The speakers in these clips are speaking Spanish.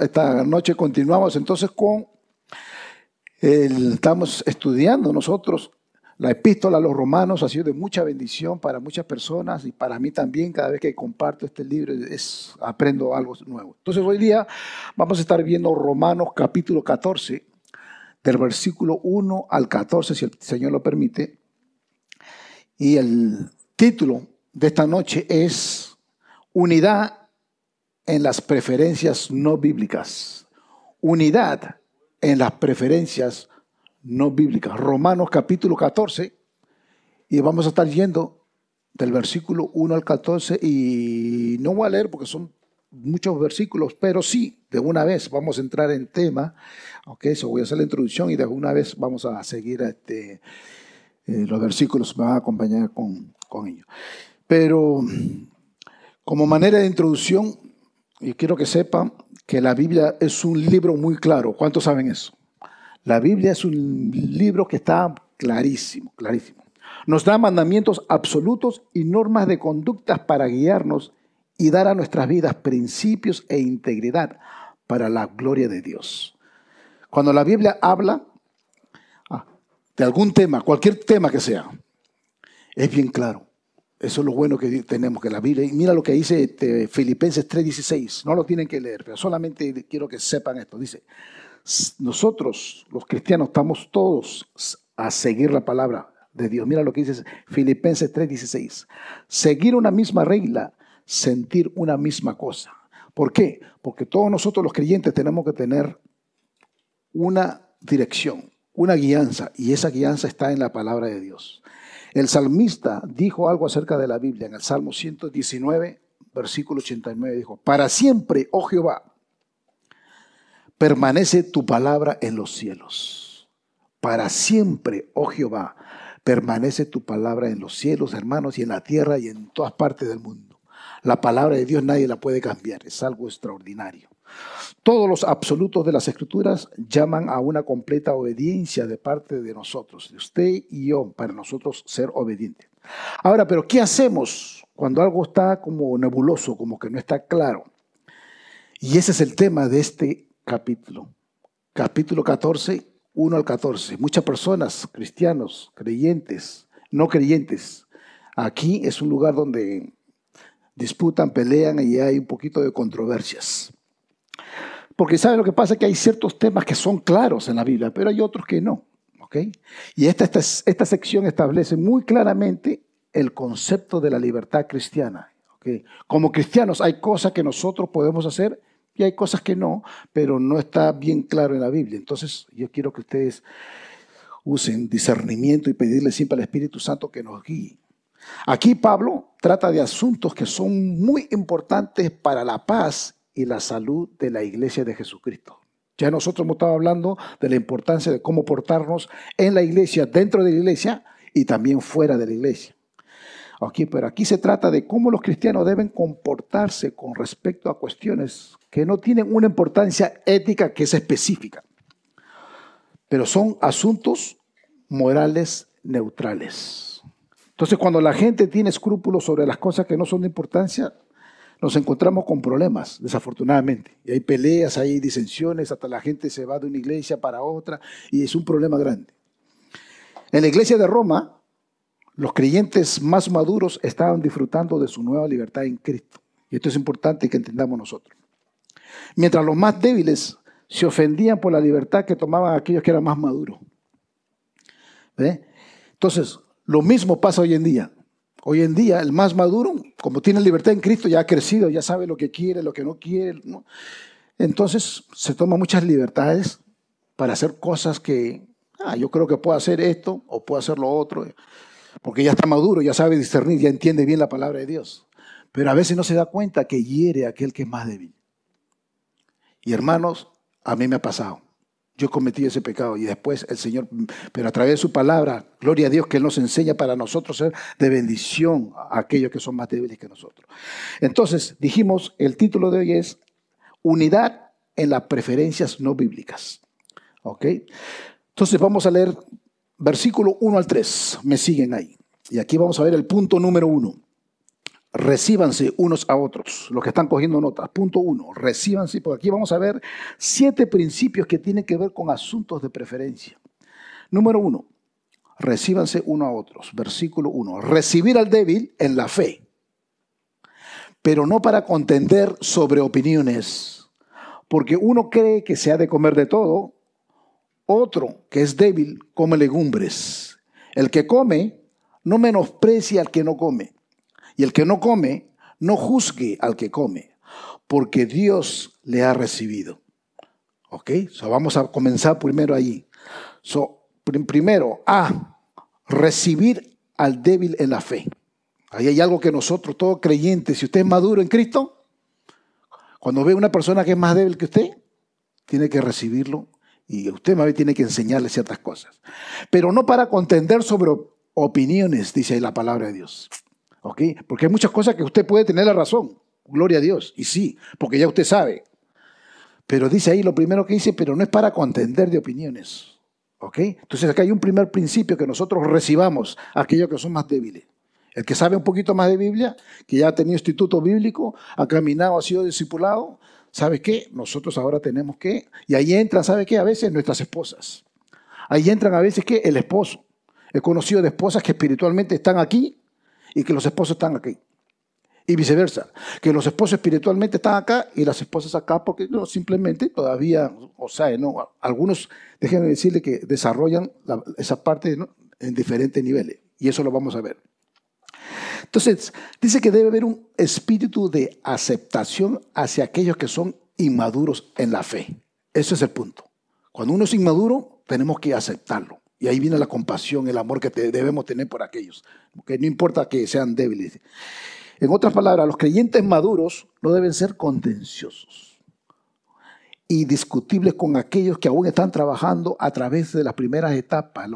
Esta noche continuamos entonces con, estamos estudiando nosotros la epístola a los romanos, ha sido de mucha bendición para muchas personas y para mí también, cada vez que comparto este libro es, aprendo algo nuevo. Entonces hoy día vamos a estar viendo Romanos capítulo 14, del versículo 1 al 14, si el Señor lo permite. Y el título de esta noche es Unidad en las preferencias no bíblicas. Unidad en las preferencias no bíblicas. Romanos capítulo 14. Y vamos a estar yendo del versículo 1 al 14 y no voy a leer porque son muchos versículos, pero sí, de una vez vamos a entrar en tema. Ok, eso voy a hacer la introducción y de una vez vamos a seguir este, eh, los versículos, me van a acompañar con, con ellos. Pero como manera de introducción, y quiero que sepan que la Biblia es un libro muy claro. ¿Cuántos saben eso? La Biblia es un libro que está clarísimo, clarísimo. Nos da mandamientos absolutos y normas de conductas para guiarnos y dar a nuestras vidas principios e integridad para la gloria de Dios. Cuando la Biblia habla ah, de algún tema, cualquier tema que sea, es bien claro. Eso es lo bueno que tenemos que la Biblia. Y mira lo que dice este, Filipenses 3:16. No lo tienen que leer, pero solamente quiero que sepan esto. Dice, nosotros los cristianos estamos todos a seguir la palabra de Dios. Mira lo que dice Filipenses 3:16. Seguir una misma regla, sentir una misma cosa. ¿Por qué? Porque todos nosotros los creyentes tenemos que tener una dirección, una guianza, y esa guianza está en la palabra de Dios. El salmista dijo algo acerca de la Biblia en el Salmo 119, versículo 89, dijo, para siempre, oh Jehová, permanece tu palabra en los cielos. Para siempre, oh Jehová, permanece tu palabra en los cielos, hermanos, y en la tierra y en todas partes del mundo. La palabra de Dios nadie la puede cambiar, es algo extraordinario. Todos los absolutos de las escrituras llaman a una completa obediencia de parte de nosotros, de usted y yo, para nosotros ser obedientes. Ahora, pero ¿qué hacemos cuando algo está como nebuloso, como que no está claro? Y ese es el tema de este capítulo. Capítulo 14, 1 al 14. Muchas personas, cristianos, creyentes, no creyentes, aquí es un lugar donde disputan, pelean y hay un poquito de controversias. Porque sabe lo que pasa que hay ciertos temas que son claros en la Biblia, pero hay otros que no. Y esta, esta, sección establece muy claramente el concepto de la libertad cristiana. Como cristianos hay cosas que nosotros podemos hacer y hay cosas que no, pero no está bien claro en la Biblia. Entonces yo quiero que ustedes usen discernimiento y pedirle siempre al Espíritu Santo que nos guíe. Aquí Pablo trata de asuntos que son muy importantes para la paz y la salud de la iglesia de Jesucristo. Ya nosotros hemos estado hablando de la importancia de cómo portarnos en la iglesia, dentro de la iglesia y también fuera de la iglesia. Aquí, pero aquí se trata de cómo los cristianos deben comportarse con respecto a cuestiones que no tienen una importancia ética que es específica, pero son asuntos morales neutrales. Entonces, cuando la gente tiene escrúpulos sobre las cosas que no son de importancia, nos encontramos con problemas, desafortunadamente. Y hay peleas, hay disensiones, hasta la gente se va de una iglesia para otra y es un problema grande. En la iglesia de Roma, los creyentes más maduros estaban disfrutando de su nueva libertad en Cristo. Y esto es importante que entendamos nosotros. Mientras los más débiles se ofendían por la libertad que tomaban aquellos que eran más maduros. Entonces, lo mismo pasa hoy en día. Hoy en día, el más maduro, como tiene libertad en Cristo, ya ha crecido, ya sabe lo que quiere, lo que no quiere. Entonces, se toma muchas libertades para hacer cosas que, ah, yo creo que puedo hacer esto o puedo hacer lo otro, porque ya está maduro, ya sabe discernir, ya entiende bien la palabra de Dios. Pero a veces no se da cuenta que hiere a aquel que es más débil. Y hermanos, a mí me ha pasado. Yo cometí ese pecado y después el Señor, pero a través de su palabra, gloria a Dios que Él nos enseña para nosotros ser de bendición a aquellos que son más débiles que nosotros. Entonces, dijimos, el título de hoy es Unidad en las preferencias no bíblicas. ¿Ok? Entonces vamos a leer versículo 1 al 3. Me siguen ahí. Y aquí vamos a ver el punto número 1 recíbanse unos a otros, los que están cogiendo notas. Punto uno, recíbanse, porque aquí vamos a ver siete principios que tienen que ver con asuntos de preferencia. Número uno, recíbanse uno a otros. Versículo uno, recibir al débil en la fe, pero no para contender sobre opiniones, porque uno cree que se ha de comer de todo, otro que es débil come legumbres. El que come no menosprecia al que no come. Y el que no come, no juzgue al que come, porque Dios le ha recibido. ¿Ok? So vamos a comenzar primero allí. So, primero, A, recibir al débil en la fe. Ahí hay algo que nosotros, todos creyentes, si usted es maduro en Cristo, cuando ve una persona que es más débil que usted, tiene que recibirlo y usted más bien tiene que enseñarle ciertas cosas. Pero no para contender sobre opiniones, dice ahí la palabra de Dios. Porque hay muchas cosas que usted puede tener la razón, gloria a Dios, y sí, porque ya usted sabe. Pero dice ahí lo primero que dice, pero no es para contender de opiniones, ¿ok? Entonces acá hay un primer principio que nosotros recibamos aquellos que son más débiles. El que sabe un poquito más de Biblia, que ya ha tenido instituto bíblico, ha caminado, ha sido discipulado, ¿sabe qué? Nosotros ahora tenemos que, y ahí entran, ¿sabe qué? A veces nuestras esposas. Ahí entran a veces que el esposo. He conocido de esposas que espiritualmente están aquí, y que los esposos están aquí. Y viceversa, que los esposos espiritualmente están acá y las esposas acá porque no, simplemente todavía, o sea, no, algunos, déjenme decirle que desarrollan esa parte en diferentes niveles y eso lo vamos a ver. Entonces, dice que debe haber un espíritu de aceptación hacia aquellos que son inmaduros en la fe. Ese es el punto. Cuando uno es inmaduro, tenemos que aceptarlo. Y ahí viene la compasión, el amor que debemos tener por aquellos, que no importa que sean débiles. En otras palabras, los creyentes maduros no deben ser contenciosos y discutibles con aquellos que aún están trabajando a través de las primeras etapas,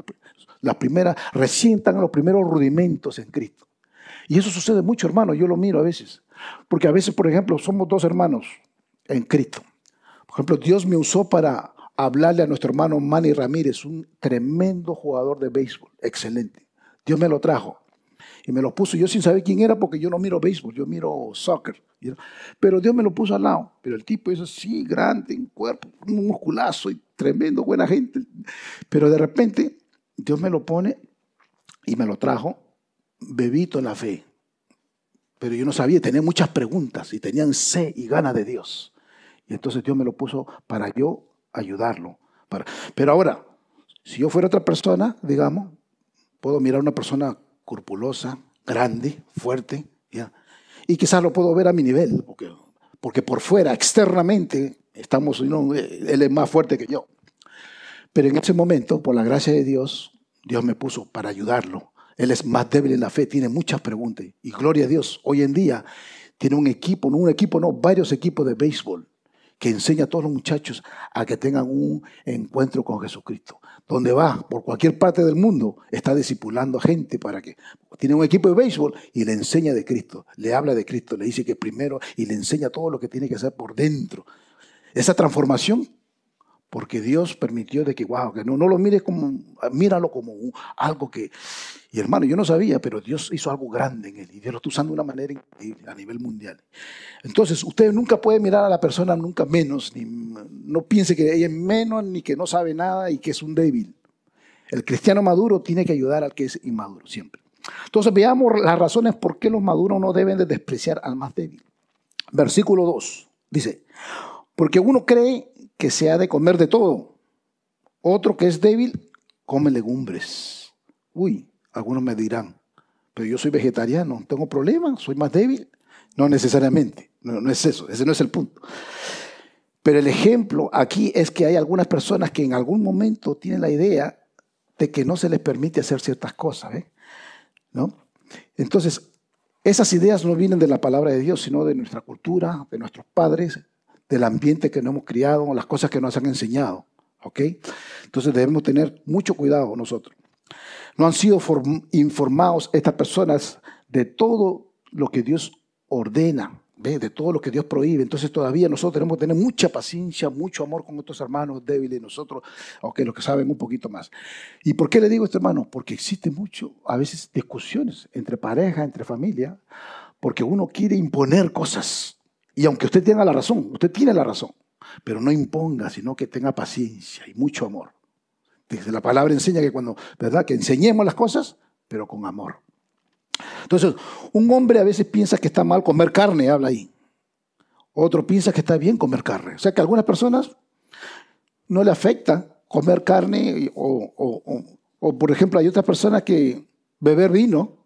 las primeras, recién los primeros rudimentos en Cristo. Y eso sucede mucho, hermano, yo lo miro a veces. Porque a veces, por ejemplo, somos dos hermanos en Cristo. Por ejemplo, Dios me usó para hablarle a nuestro hermano Manny Ramírez, un tremendo jugador de béisbol, excelente. Dios me lo trajo y me lo puso. Yo sin saber quién era porque yo no miro béisbol, yo miro soccer. Pero Dios me lo puso al lado. Pero el tipo es así, grande, en cuerpo, un musculazo y tremendo, buena gente. Pero de repente Dios me lo pone y me lo trajo bebito en la fe. Pero yo no sabía, tenía muchas preguntas y tenían sed y ganas de Dios. Y entonces Dios me lo puso para yo ayudarlo. Para... Pero ahora, si yo fuera otra persona, digamos, puedo mirar a una persona corpulosa, grande, fuerte, ¿ya? y quizás lo puedo ver a mi nivel, porque, por fuera, externamente, estamos, él es más fuerte que yo. Pero en ese momento, por la gracia de Dios, Dios me puso para ayudarlo. Él es más débil en la fe, tiene muchas preguntas. Y gloria a Dios, hoy en día tiene un equipo, no un equipo, no, varios equipos de béisbol que enseña a todos los muchachos a que tengan un encuentro con Jesucristo. Donde va, por cualquier parte del mundo, está discipulando a gente para que tiene un equipo de béisbol y le enseña de Cristo, le habla de Cristo, le dice que primero y le enseña todo lo que tiene que hacer por dentro. Esa transformación porque Dios permitió de que, que no, no lo mires como, ah, míralo como algo que, y hermano, yo no sabía, pero Dios hizo algo grande en él y Dios lo está usando de una manera a nivel mundial. Entonces, usted nunca puede mirar a la persona nunca menos, ni, no piense que ella es menos, ni que no sabe nada y que es un débil. El cristiano maduro tiene que ayudar al que es inmaduro siempre. Entonces, veamos las razones por qué los maduros no deben de despreciar al más débil. Versículo 2 dice, porque uno cree que se ha de comer de todo. Otro que es débil come legumbres. Uy, algunos me dirán, pero yo soy vegetariano, tengo problemas, soy más débil. No necesariamente, no, es eso, ese no es el punto. Pero el ejemplo aquí es que hay algunas personas que en algún momento tienen la idea de que no se les permite hacer ciertas cosas. ¿eh? ¿No? Entonces, esas ideas no vienen de la palabra de Dios, sino de nuestra cultura, de nuestros padres, del ambiente que nos hemos criado, las cosas que nos han enseñado. ¿ok? Entonces debemos tener mucho cuidado nosotros. No han sido informados estas personas de todo lo que Dios ordena, ¿ve? de todo lo que Dios prohíbe. Entonces todavía nosotros tenemos que tener mucha paciencia, mucho amor con nuestros hermanos débiles, nosotros, aunque los que saben un poquito más. ¿Y por qué le digo esto, hermano? Porque existe mucho, a veces, discusiones entre pareja, entre familia, porque uno quiere imponer cosas y aunque usted tenga la razón, usted tiene la razón, pero no imponga, sino que tenga paciencia y mucho amor. Desde la palabra enseña que cuando, ¿verdad? Que enseñemos las cosas, pero con amor. Entonces, un hombre a veces piensa que está mal comer carne, habla ahí. Otro piensa que está bien comer carne. O sea que a algunas personas no le afecta comer carne o, o por ejemplo, hay otras personas que beber vino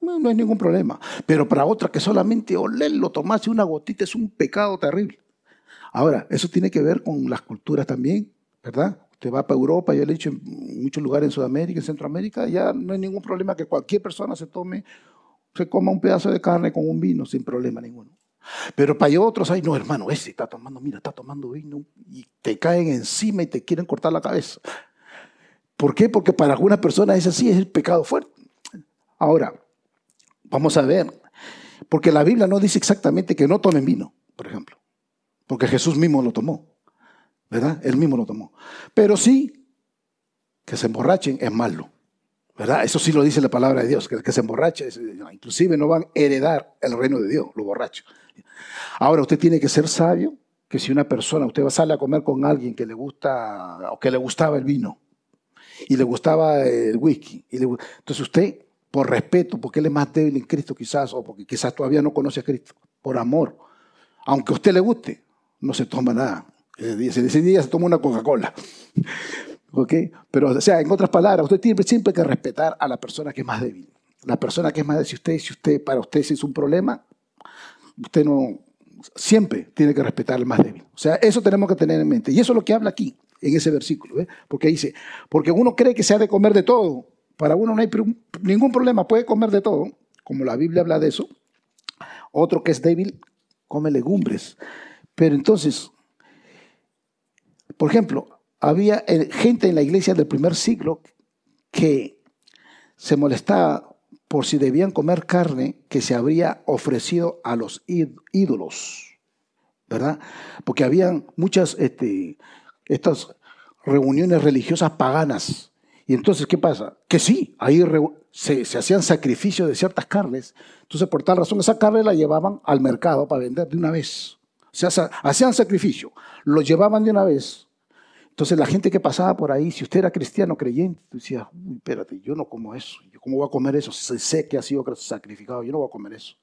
no, hay ningún problema. Pero para otra que solamente olerlo, tomarse una gotita es un pecado terrible. Ahora, eso tiene que ver con las culturas también, ¿verdad? Usted va para Europa, yo le he dicho en muchos lugares en Sudamérica, en Centroamérica, ya no hay ningún problema que cualquier persona se tome, se coma un pedazo de carne con un vino sin problema ninguno. Pero para otros ay no hermano, ese está tomando, mira, está tomando vino y te caen encima y te quieren cortar la cabeza. ¿Por qué? Porque para algunas personas ese sí es el pecado fuerte. Ahora, Vamos a ver. Porque la Biblia no dice exactamente que no tomen vino, por ejemplo. Porque Jesús mismo lo tomó. ¿Verdad? Él mismo lo tomó. Pero sí, que se emborrachen es malo. ¿Verdad? Eso sí lo dice la palabra de Dios, que, se emborrachen. inclusive no van a heredar el reino de Dios, los borrachos. Ahora usted tiene que ser sabio, que si una persona, usted va a salir a comer con alguien que le gusta o que le gustaba el vino y le gustaba el whisky, y entonces usted por respeto, porque él es más débil en Cristo quizás, o porque quizás todavía no conoce a Cristo, por amor. Aunque a usted le guste, no se toma nada. Ese día, ese día se toma una Coca-Cola. ¿Ok? Pero, o sea, en otras palabras, usted tiene siempre que respetar a la persona que es más débil. La persona que es más débil, si usted, si usted, para usted es un problema, usted no, siempre tiene que respetar al más débil. O sea, eso tenemos que tener en mente. Y eso es lo que habla aquí, en ese versículo. ¿eh? Porque dice, porque uno cree que se ha de comer de todo, para uno no hay ningún problema, puede comer de todo, como la Biblia habla de eso. Otro que es débil, come legumbres. Pero entonces, por ejemplo, había eh, gente en la iglesia del primer siglo que se molestaba por si debían comer carne que se habría ofrecido a los ídolos, ¿verdad? Porque habían muchas este, estas reuniones religiosas paganas y entonces, ¿qué pasa? Que sí, ahí se, hacían sacrificios de ciertas carnes. Entonces, por tal razón, esa carne la llevaban al mercado para vender de una vez. O sea, hacían sacrificio, lo llevaban de una vez. Entonces, la gente que pasaba por ahí, si usted era cristiano creyente, decía, Uy, espérate, yo no como eso, yo cómo voy a comer eso, sé que ha sido sacrificado, yo no voy a comer eso.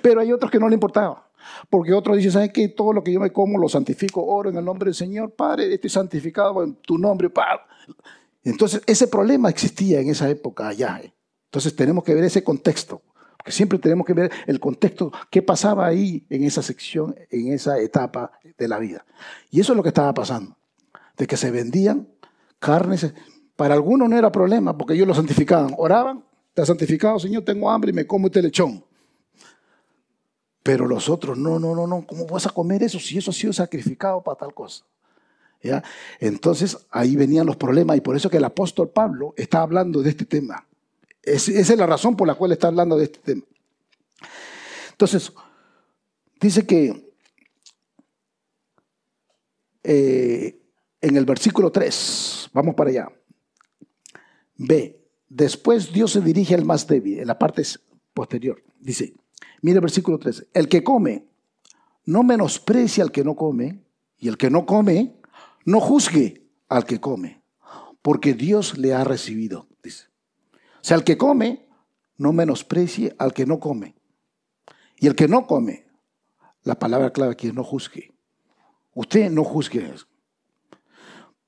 Pero hay otros que no le importaba. Porque otros dicen, ¿sabes qué? Todo lo que yo me como lo santifico, oro en el nombre del Señor, Padre, estoy santificado en tu nombre, Padre. Entonces, ese problema existía en esa época allá. ¿eh? Entonces, tenemos que ver ese contexto, porque siempre tenemos que ver el contexto, qué pasaba ahí en esa sección, en esa etapa de la vida. Y eso es lo que estaba pasando, de que se vendían carnes. Para algunos no era problema, porque ellos lo santificaban. Oraban, está santificado, Señor, tengo hambre y me como este lechón. Pero los otros, no, no, no, no, ¿cómo vas a comer eso si eso ha sido sacrificado para tal cosa? Entonces ahí venían los problemas y por eso que el apóstol Pablo está hablando de este tema. esa es la razón por la cual está hablando de este tema. Entonces, dice que eh, en el versículo 3, vamos para allá. Ve, después Dios se dirige al más débil, en la parte posterior. Dice, mire el versículo 3, el que come no menosprecia al que no come, y el que no come no juzgue al que come, porque Dios le ha recibido, dice. O sea, al que come, no menosprecie al que no come. Y el que no come, la palabra clave aquí es no juzgue. Usted no juzgue.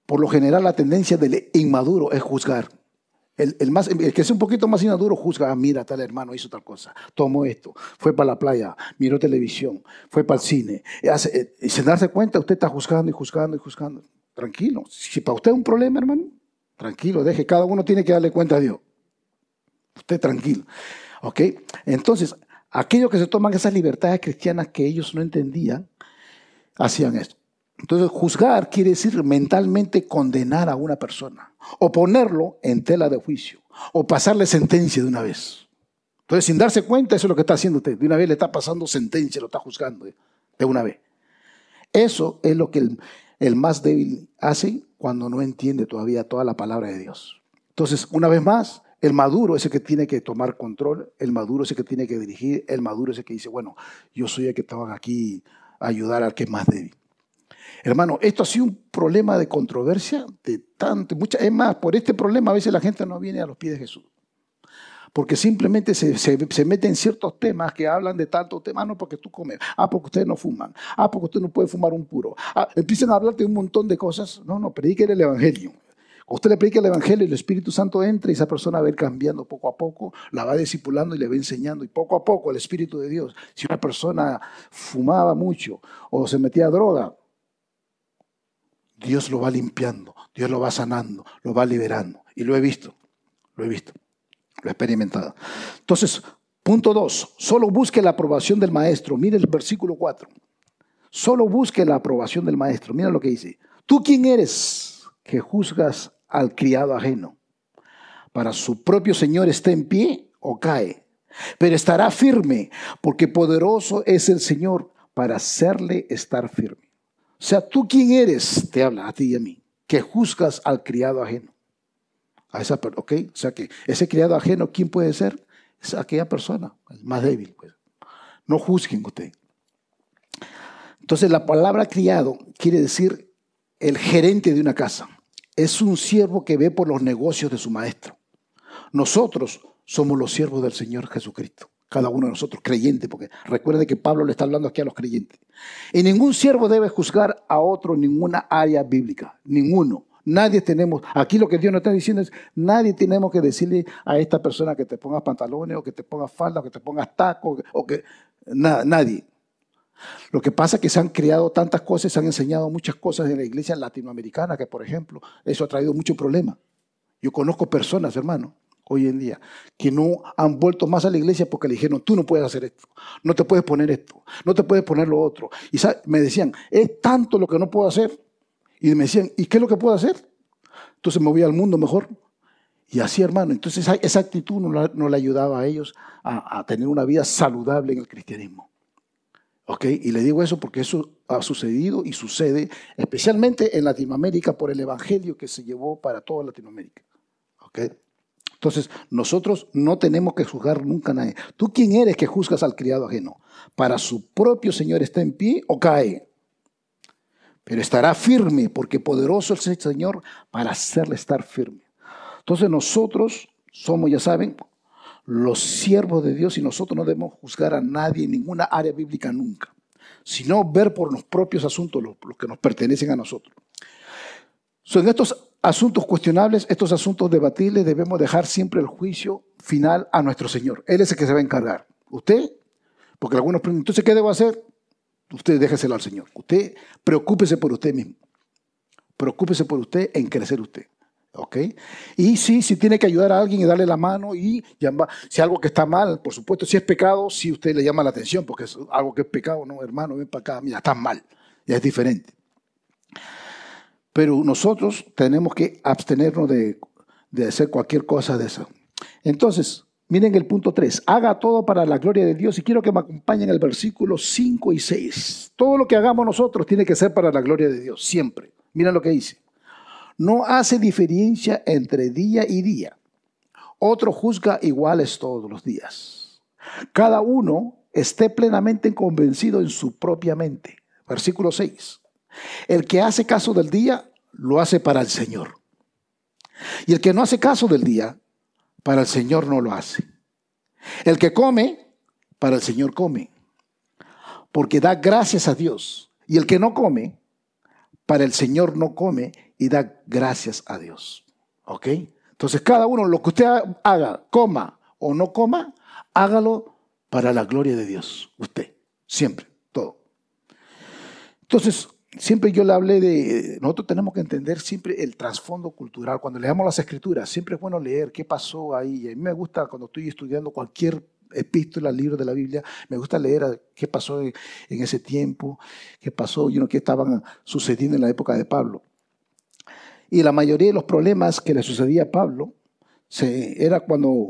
Por lo general, la tendencia del inmaduro es juzgar. El, más, que es un poquito más inaduro juzga, ah, mira, tal hermano hizo tal cosa, tomó esto, fue para la playa, miró televisión, fue para el cine. Y, se eh, sin darse cuenta, usted está juzgando y juzgando y juzgando. Tranquilo. Si para usted es un problema, hermano, tranquilo, deje. Cada uno tiene que darle cuenta a Dios. Usted tranquilo. ¿Ok? Entonces, aquellos que se toman esas libertades cristianas que ellos no entendían, hacían esto. Entonces, juzgar quiere decir mentalmente condenar a una persona o ponerlo en tela de juicio o pasarle sentencia de una vez. Entonces, sin darse cuenta, eso es lo que está haciendo usted. De una vez le está pasando sentencia, lo está juzgando eh, de una vez. Eso es lo que el, más débil hace cuando no entiende todavía toda la palabra de Dios. Entonces, una vez más, el maduro es el que tiene que tomar control, el maduro es el que tiene que dirigir, el maduro es el que dice, bueno, yo soy el que estaba aquí a ayudar al que es más débil. Hermano, esto ha sido un problema de controversia de tanto, mucha, es más, por este problema a veces la gente no viene a los pies de Jesús. Porque simplemente se, se, mete en ciertos temas que hablan de tantos temas, no porque tú comes, ah, porque ustedes no fuman, ah, porque usted no puede fumar un puro. Ah, empiezan a hablarte de un montón de cosas. No, no, predique el Evangelio. Usted le predica el Evangelio y el Espíritu Santo entra y esa persona va a ir cambiando poco a poco, la va discipulando y le va enseñando y poco a poco el Espíritu de Dios. Si una persona fumaba mucho o se metía a droga, Dios lo va limpiando, Dios lo va sanando, lo va liberando. Y lo he visto, lo he visto, lo he experimentado. Entonces, punto dos, solo busque la aprobación del maestro. Mire el versículo 4. Solo busque la aprobación del maestro. Mira lo que dice. ¿Tú quién eres que juzgas al criado ajeno? Para su propio Señor está en pie o cae, pero estará firme, porque poderoso es el Señor para hacerle estar firme. O sea, tú quién eres, te habla a ti y a mí, que juzgas al criado ajeno. A esa, ok, o sea que ese criado ajeno, ¿quién puede ser? Es aquella persona, el más débil. Pues. No juzguen usted. Entonces, la palabra criado quiere decir el gerente de una casa. Es un siervo que ve por los negocios de su maestro. Nosotros somos los siervos del Señor Jesucristo cada uno de nosotros, creyentes, porque recuerde que Pablo le está hablando aquí a los creyentes. Y ningún siervo debe juzgar a otro en ninguna área bíblica, ninguno. Nadie tenemos, aquí lo que Dios nos está diciendo es, nadie tenemos que decirle a esta persona que te pongas pantalones o que te pongas falda o que te pongas tacos o que nada, nadie. Lo que pasa es que se han creado tantas cosas, se han enseñado muchas cosas en la iglesia latinoamericana que, por ejemplo, eso ha traído mucho problema. Yo conozco personas, hermano, hoy en día, que no han vuelto más a la iglesia porque le dijeron, tú no puedes hacer esto, no te puedes poner esto, no te puedes poner lo otro. Y me decían, es tanto lo que no puedo hacer. Y me decían, ¿y qué es lo que puedo hacer? Entonces me voy al mundo mejor. Y así, hermano, entonces esa actitud no, le ayudaba a ellos a, tener una vida saludable en el cristianismo. ok y le digo eso porque eso ha sucedido y sucede especialmente en Latinoamérica por el evangelio que se llevó para toda Latinoamérica. ¿Ok? Entonces, nosotros no tenemos que juzgar nunca a nadie. ¿Tú quién eres que juzgas al criado ajeno? Para su propio Señor está en pie o cae. Pero estará firme, porque poderoso es el Señor para hacerle estar firme. Entonces nosotros somos, ya saben, los siervos de Dios y nosotros no debemos juzgar a nadie en ninguna área bíblica nunca, sino ver por los propios asuntos los, que nos pertenecen a nosotros. Son estos asuntos cuestionables, estos asuntos debatibles, debemos dejar siempre el juicio final a nuestro Señor. Él es el que se va a encargar. Usted, porque algunos preguntan, entonces, ¿qué debo hacer? Usted déjeselo al Señor. Usted preocúpese por usted mismo. Preocúpese por usted en crecer usted. ¿Ok? Y sí, si tiene que ayudar a alguien y darle la mano y llamar, si algo que está mal, por supuesto, si es pecado, si usted le llama la atención, porque es algo que es pecado, no, hermano, ven para acá, mira, está mal, ya es diferente. Pero nosotros tenemos que abstenernos de, hacer cualquier cosa de eso. Entonces, miren el punto 3. Haga todo para la gloria de Dios. Y quiero que me acompañen el versículo 5 y 6. Todo lo que hagamos nosotros tiene que ser para la gloria de Dios, siempre. Miren lo que dice. No hace diferencia entre día y día. Otro juzga iguales todos los días. Cada uno esté plenamente convencido en su propia mente. Versículo 6. El que hace caso del día, lo hace para el Señor. Y el que no hace caso del día, para el Señor no lo hace. El que come, para el Señor come. Porque da gracias a Dios. Y el que no come, para el Señor no come y da gracias a Dios. ¿Ok? Entonces cada uno, lo que usted haga, coma o no coma, hágalo para la gloria de Dios. Usted, siempre, todo. Entonces, siempre yo le hablé de, nosotros tenemos que entender siempre el trasfondo cultural. Cuando leamos las escrituras, siempre es bueno leer qué pasó ahí. a mí me gusta cuando estoy estudiando cualquier epístola, libro de la Biblia, me gusta leer qué pasó en, ese tiempo, qué pasó, you know, qué estaban sucediendo en la época de Pablo. Y la mayoría de los problemas que le sucedía a Pablo se, era cuando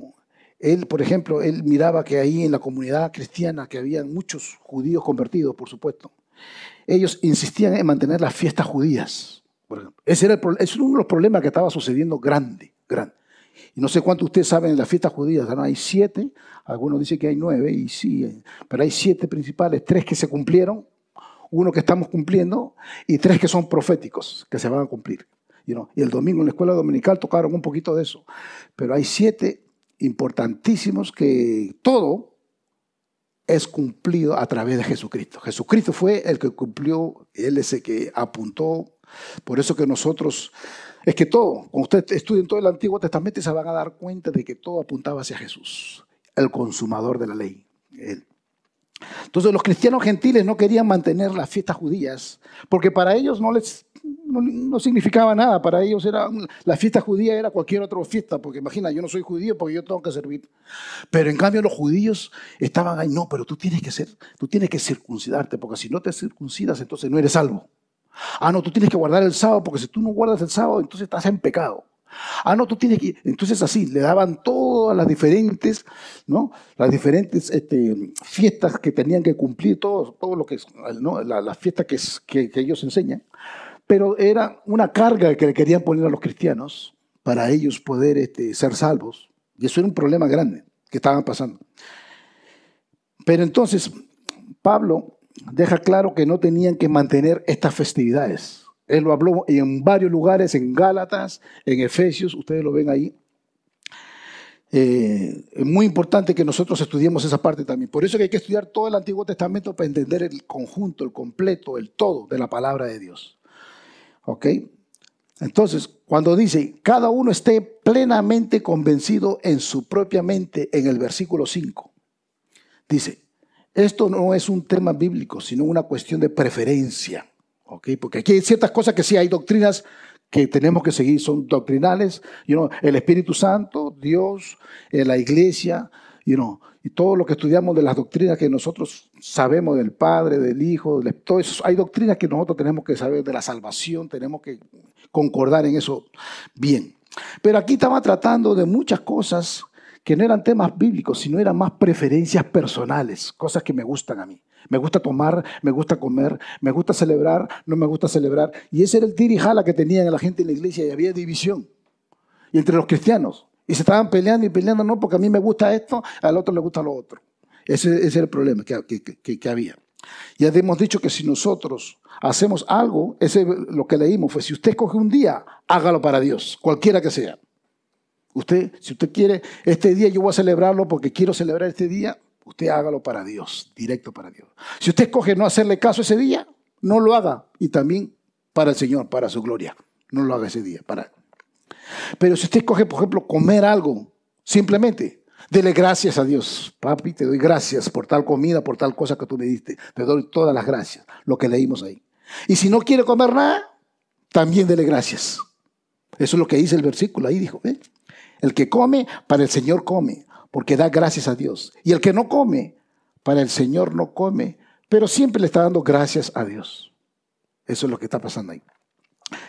él, por ejemplo, él miraba que ahí en la comunidad cristiana que había muchos judíos convertidos, por supuesto, ellos insistían en mantener las fiestas judías, Ese era, uno de los problemas que estaba sucediendo grande, grande. Y no sé cuánto ustedes saben de las fiestas judías, ¿no? hay siete, algunos dicen que hay nueve, y sí, pero hay siete principales, tres que se cumplieron, uno que estamos cumpliendo, y tres que son proféticos, que se van a cumplir. Y el domingo en la escuela dominical tocaron un poquito de eso. Pero hay siete importantísimos que todo es cumplido a través de Jesucristo. Jesucristo fue el que cumplió, él es el que apuntó. Por eso que nosotros, es que todo, cuando ustedes estudien todo el Antiguo Testamento se van a dar cuenta de que todo apuntaba hacia Jesús, el consumador de la ley. Entonces los cristianos gentiles no querían mantener las fiestas judías, porque para ellos no les no, significaba nada, para ellos era, la fiesta judía era cualquier otra fiesta, porque imagina, yo no soy judío porque yo tengo que servir. Pero en cambio los judíos estaban ahí, no, pero tú tienes que ser, tú tienes que circuncidarte, porque si no te circuncidas entonces no eres salvo. Ah, no, tú tienes que guardar el sábado, porque si tú no guardas el sábado entonces estás en pecado. Ah, no, tú tienes que... Entonces así, le daban todas las diferentes, ¿no? Las diferentes este, fiestas que tenían que cumplir, todos, todo lo que, las fiestas que, que, ellos enseñan pero era una carga que le querían poner a los cristianos para ellos poder este, ser salvos. Y eso era un problema grande que estaban pasando. Pero entonces, Pablo deja claro que no tenían que mantener estas festividades. Él lo habló en varios lugares, en Gálatas, en Efesios, ustedes lo ven ahí. Eh, es muy importante que nosotros estudiemos esa parte también. Por eso que hay que estudiar todo el Antiguo Testamento para entender el conjunto, el completo, el todo de la palabra de Dios. ¿Ok? Entonces, cuando dice, cada uno esté plenamente convencido en su propia mente, en el versículo 5, dice, esto no es un tema bíblico, sino una cuestión de preferencia. ¿Ok? Porque aquí hay ciertas cosas que sí hay doctrinas que tenemos que seguir, son doctrinales. You el Espíritu Santo, Dios, eh, la iglesia, y todo lo que estudiamos de las doctrinas que nosotros sabemos del Padre, del Hijo, todo eso, hay doctrinas que nosotros tenemos que saber de la salvación, tenemos que concordar en eso bien. Pero aquí estaba tratando de muchas cosas que no eran temas bíblicos, sino eran más preferencias personales, cosas que me gustan a mí. Me gusta tomar, me gusta comer, me gusta celebrar, no me gusta celebrar. Y ese era el tirijala que tenían la gente en la iglesia y había división. Y entre los cristianos. Y se estaban peleando y peleando, no, porque a mí me gusta esto, al otro le gusta lo otro. Ese, es el problema que, había. Ya hemos dicho que si nosotros hacemos algo, ese lo que leímos fue, si usted coge un día, hágalo para Dios, cualquiera que sea. Usted, si usted quiere, este día yo voy a celebrarlo porque quiero celebrar este día, usted hágalo para Dios, directo para Dios. Si usted escoge no hacerle caso ese día, no lo haga. Y también para el Señor, para su gloria. No lo haga ese día, para pero si usted escoge, por ejemplo, comer algo, simplemente, dele gracias a Dios. Papi, te doy gracias por tal comida, por tal cosa que tú me diste. Te doy todas las gracias, lo que leímos ahí. Y si no quiere comer nada, también dele gracias. Eso es lo que dice el versículo ahí, dijo. El que come, para el Señor come, porque da gracias a Dios. Y el que no come, para el Señor no come, pero siempre le está dando gracias a Dios. Eso es lo que está pasando ahí.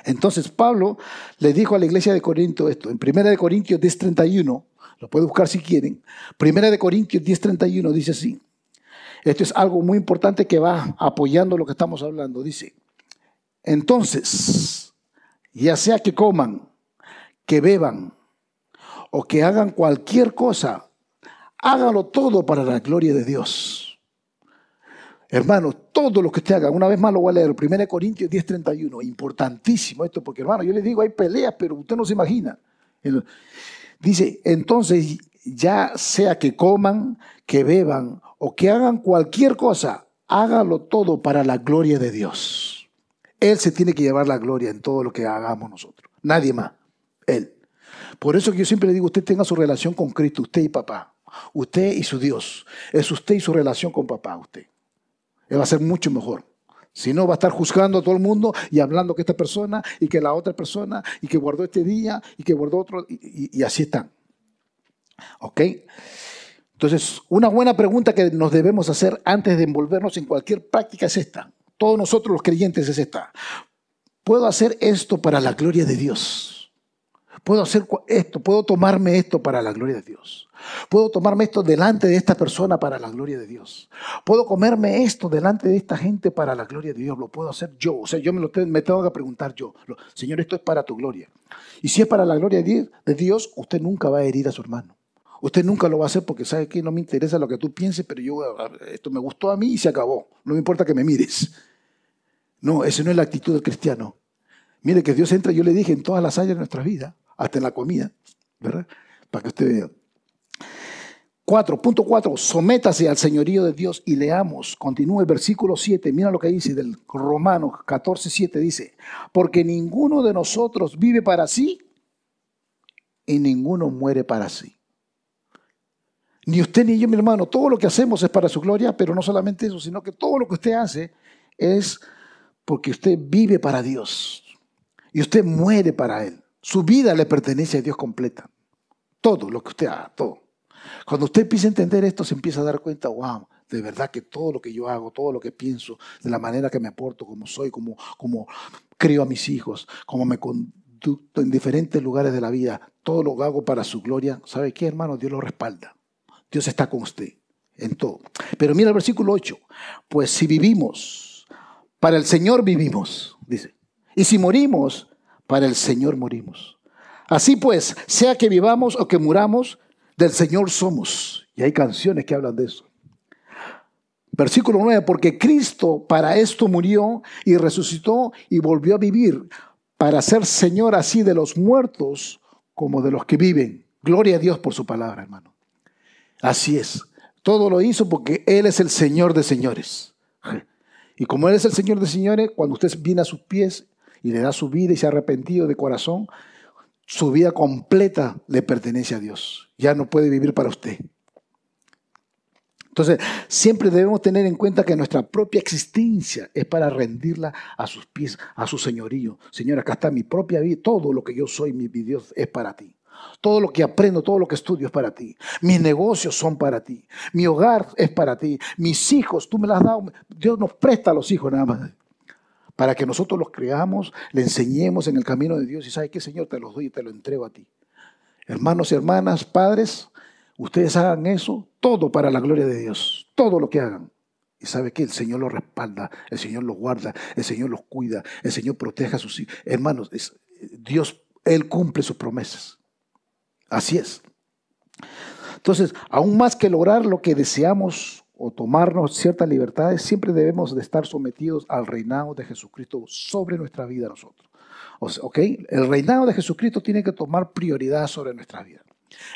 Entonces Pablo le dijo a la iglesia de Corinto esto, en 1 Corintios 10:31, lo puede buscar si quieren, primera de Corintios 10:31 dice así, esto es algo muy importante que va apoyando lo que estamos hablando, dice, entonces, ya sea que coman, que beban o que hagan cualquier cosa, hágalo todo para la gloria de Dios. Hermano, todo lo que usted haga, una vez más lo voy a leer, 1 Corintios 10:31, importantísimo esto, porque hermano, yo les digo, hay peleas, pero usted no se imagina. Dice, entonces, ya sea que coman, que beban o que hagan cualquier cosa, hágalo todo para la gloria de Dios. Él se tiene que llevar la gloria en todo lo que hagamos nosotros, nadie más, Él. Por eso que yo siempre le digo, usted tenga su relación con Cristo, usted y papá, usted y su Dios, es usted y su relación con papá, usted va a ser mucho mejor. Si no, va a estar juzgando a todo el mundo y hablando que esta persona y que la otra persona y que guardó este día y que guardó otro y, así está ¿Ok? Entonces, una buena pregunta que nos debemos hacer antes de envolvernos en cualquier práctica es esta. Todos nosotros los creyentes es esta. ¿Puedo hacer esto para la gloria de Dios? Puedo hacer esto, puedo tomarme esto para la gloria de Dios. Puedo tomarme esto delante de esta persona para la gloria de Dios. Puedo comerme esto delante de esta gente para la gloria de Dios. Lo puedo hacer yo. O sea, yo me, tengo, que preguntar yo. Señor, esto es para tu gloria. Y si es para la gloria de Dios, usted nunca va a herir a su hermano. Usted nunca lo va a hacer porque sabe que no me interesa lo que tú pienses, pero yo esto me gustó a mí y se acabó. No me importa que me mires. No, esa no es la actitud del cristiano. Mire que Dios entra, yo le dije, en todas las áreas de nuestra vida hasta en la comida, ¿verdad? Para que usted vea. 4.4, sométase al señorío de Dios y leamos, continúe el versículo 7, mira lo que dice del Romanos 14, dice, porque ninguno de nosotros vive para sí y ninguno muere para sí. Ni usted ni yo, mi hermano, todo lo que hacemos es para su gloria, pero no solamente eso, sino que todo lo que usted hace es porque usted vive para Dios y usted muere para Él. Su vida le pertenece a Dios completa. Todo lo que usted haga, todo. Cuando usted empieza a entender esto, se empieza a dar cuenta, wow, de verdad que todo lo que yo hago, todo lo que pienso, de la manera que me aporto, como soy, como, como creo a mis hijos, como me conducto en diferentes lugares de la vida, todo lo que hago para su gloria, ¿sabe qué, hermano? Dios lo respalda. Dios está con usted en todo. Pero mira el versículo 8, pues si vivimos, para el Señor vivimos, dice. Y si morimos, para el Señor morimos. Así pues, sea que vivamos o que muramos, del Señor somos. Y hay canciones que hablan de eso. Versículo 9, porque Cristo para esto murió y resucitó y volvió a vivir, para ser Señor así de los muertos como de los que viven. Gloria a Dios por su palabra, hermano. Así es. Todo lo hizo porque Él es el Señor de señores. Y como Él es el Señor de señores, cuando usted viene a sus pies, y le da su vida y se ha arrepentido de corazón, su vida completa le pertenece a Dios. Ya no puede vivir para usted. Entonces, siempre debemos tener en cuenta que nuestra propia existencia es para rendirla a sus pies, a su señorío. Señora, acá está mi propia vida, todo lo que yo soy, mi Dios, es para ti. Todo lo que aprendo, todo lo que estudio es para ti. Mis negocios son para ti. Mi hogar es para ti. Mis hijos, tú me las has dado. Dios nos presta a los hijos nada más para que nosotros los creamos, le enseñemos en el camino de Dios y sabe que Señor te los doy y te lo entrego a ti. Hermanos y hermanas, padres, ustedes hagan eso todo para la gloria de Dios, todo lo que hagan. Y sabe que el Señor los respalda, el Señor los guarda, el Señor los cuida, el Señor protege a sus hijos. Hermanos, Dios, Él cumple sus promesas. Así es. Entonces, aún más que lograr lo que deseamos o tomarnos ciertas libertades, siempre debemos de estar sometidos al reinado de Jesucristo sobre nuestra vida nosotros. El reinado de Jesucristo tiene que tomar prioridad sobre nuestra vida.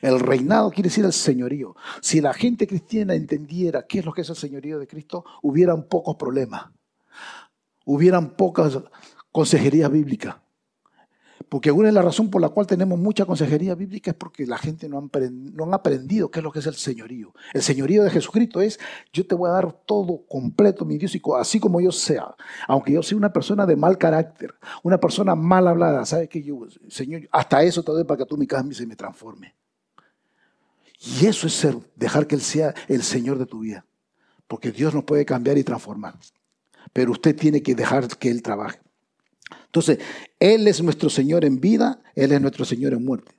El reinado quiere decir el señorío. Si la gente cristiana entendiera qué es lo que es el señorío de Cristo, hubieran pocos problemas, hubieran pocas consejerías bíblicas, porque una de las razones por la cual tenemos mucha consejería bíblica es porque la gente no, han, no han aprendido qué es lo que es el señorío. El señorío de Jesucristo es, yo te voy a dar todo completo, mi Dios, así como yo sea. Aunque yo sea una persona de mal carácter, una persona mal hablada, ¿sabes qué? Yo, Señor, hasta eso te doy para que tú me cambies y me transformes. Y eso es ser, dejar que Él sea el Señor de tu vida. Porque Dios nos puede cambiar y transformar. Pero usted tiene que dejar que Él trabaje. Entonces, Él es nuestro Señor en vida, Él es nuestro Señor en muerte.